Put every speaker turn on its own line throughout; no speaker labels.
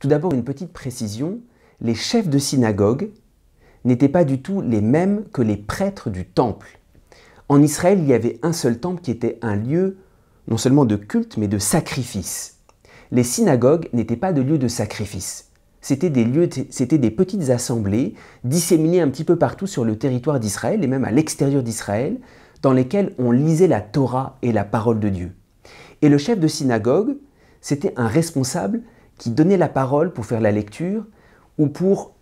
Tout d'abord, une petite précision, les chefs de synagogue n'étaient pas du tout les mêmes que les prêtres du temple. En Israël, il y avait un seul temple qui était un lieu non seulement de culte, mais de sacrifice. Les synagogues n'étaient pas de lieux de sacrifice. C'était des, lieux, c'était des petites assemblées disséminées un petit peu partout sur le territoire d'Israël et même à l'extérieur d'Israël, dans lesquelles on lisait la Torah et la parole de Dieu. Et le chef de synagogue, c'était un responsable qui donnait la parole pour faire la lecture ou pour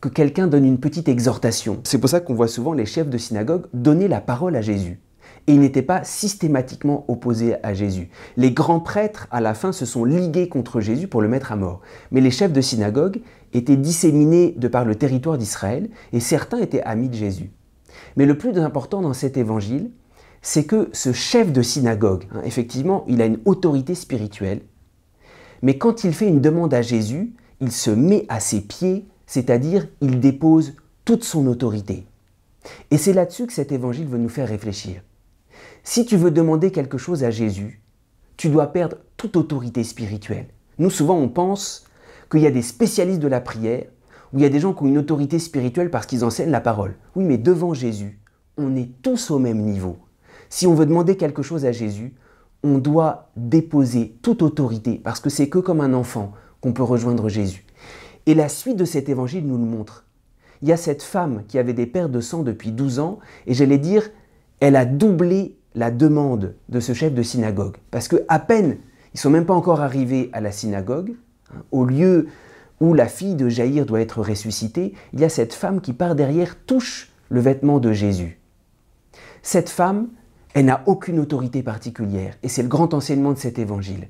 que quelqu'un donne une petite exhortation. C'est pour ça qu'on voit souvent les chefs de synagogue donner la parole à Jésus. Et ils n'étaient pas systématiquement opposés à Jésus. Les grands prêtres, à la fin, se sont ligués contre Jésus pour le mettre à mort. Mais les chefs de synagogue étaient disséminés de par le territoire d'Israël, et certains étaient amis de Jésus. Mais le plus important dans cet évangile, c'est que ce chef de synagogue, hein, effectivement, il a une autorité spirituelle, mais quand il fait une demande à Jésus, il se met à ses pieds, c'est-à-dire il dépose toute son autorité. Et c'est là-dessus que cet évangile veut nous faire réfléchir. Si tu veux demander quelque chose à Jésus, tu dois perdre toute autorité spirituelle. Nous, souvent, on pense qu'il y a des spécialistes de la prière, ou il y a des gens qui ont une autorité spirituelle parce qu'ils enseignent la parole. Oui, mais devant Jésus, on est tous au même niveau. Si on veut demander quelque chose à Jésus, on doit déposer toute autorité, parce que c'est que comme un enfant qu'on peut rejoindre Jésus. Et la suite de cet évangile nous le montre. Il y a cette femme qui avait des pertes de sang depuis 12 ans, et j'allais dire, elle a doublé la demande de ce chef de synagogue. Parce que à peine, ils sont même pas encore arrivés à la synagogue, hein, au lieu où la fille de Jaïr doit être ressuscitée, il y a cette femme qui par derrière touche le vêtement de Jésus. Cette femme, elle n'a aucune autorité particulière, et c'est le grand enseignement de cet évangile.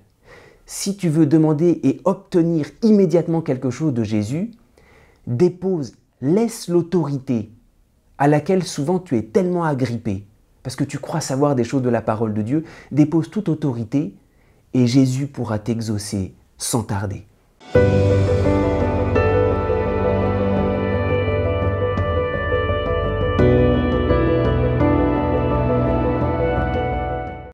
Si tu veux demander et obtenir immédiatement quelque chose de Jésus, dépose, laisse l'autorité à laquelle souvent tu es tellement agrippé, parce que tu crois savoir des choses de la parole de Dieu, dépose toute autorité, et Jésus pourra t'exaucer sans tarder.